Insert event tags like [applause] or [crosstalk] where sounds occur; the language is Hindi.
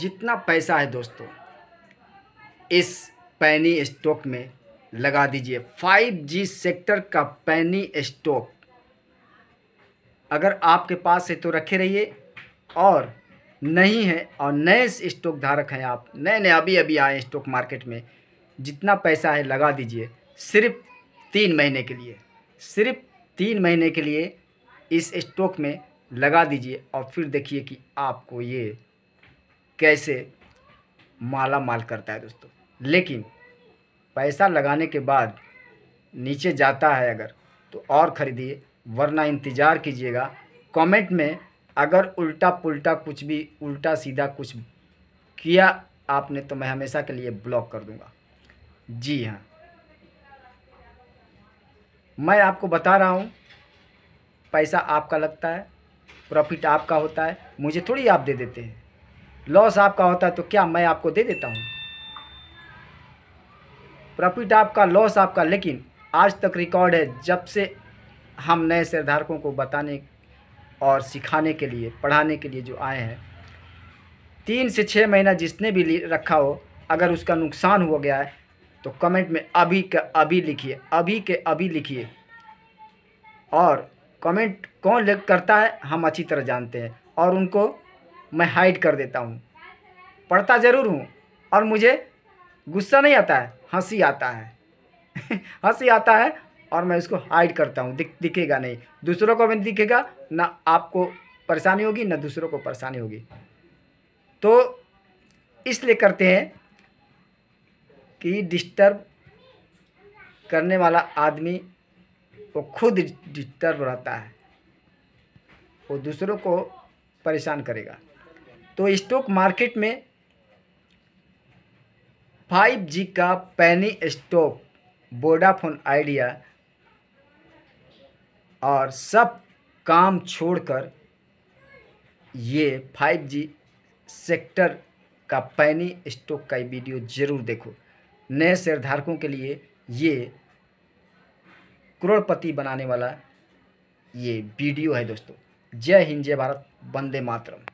जितना पैसा है दोस्तों इस पैनी स्टॉक में लगा दीजिए फाइव जी सेक्टर का पैनी स्टॉक अगर आपके पास है तो रखे रहिए और नहीं है और नए स्टॉक धारक हैं आप नए नए अभी अभी आए स्टॉक मार्केट में जितना पैसा है लगा दीजिए सिर्फ तीन महीने के लिए सिर्फ तीन महीने के लिए इस स्टॉक में लगा दीजिए और फिर देखिए कि आपको ये कैसे माला माल करता है दोस्तों लेकिन पैसा लगाने के बाद नीचे जाता है अगर तो और ख़रीदिए वरना इंतज़ार कीजिएगा कमेंट में अगर उल्टा पुल्टा कुछ भी उल्टा सीधा कुछ किया आपने तो मैं हमेशा के लिए ब्लॉक कर दूंगा जी हाँ मैं आपको बता रहा हूँ पैसा आपका लगता है प्रॉफिट आपका होता है मुझे थोड़ी आप दे देते हैं लॉस आपका होता है तो क्या मैं आपको दे देता हूँ प्रॉफिट आपका लॉस आपका लेकिन आज तक रिकॉर्ड है जब से हम नए शेयरधारकों को बताने और सिखाने के लिए पढ़ाने के लिए जो आए हैं तीन से छः महीना जिसने भी रखा हो अगर उसका नुकसान हो गया है तो कमेंट में अभी का अभी लिखिए अभी के अभी लिखिए और कमेंट कौन करता है हम अच्छी तरह जानते हैं और उनको मैं हाइड कर देता हूँ पढ़ता ज़रूर हूँ और मुझे गुस्सा नहीं आता है हंसी आता है [laughs] हंसी आता है और मैं उसको हाइड करता हूँ दिख दिखेगा नहीं दूसरों को भी नहीं दिखेगा ना आपको परेशानी होगी ना दूसरों को परेशानी होगी तो इसलिए करते हैं कि डिस्टर्ब करने वाला आदमी वो खुद डिस्टर्ब रहता है वो दूसरों को परेशान करेगा तो स्टॉक मार्केट में फाइव जी का पैनी स्टॉक वोडाफोन आइडिया और सब काम छोड़कर ये फाइव जी सेक्टर का पैनी स्टॉक का वीडियो ज़रूर देखो नए शेयरधारकों के लिए ये करोड़पति बनाने वाला ये वीडियो है दोस्तों जय हिंद जय भारत वंदे मातरम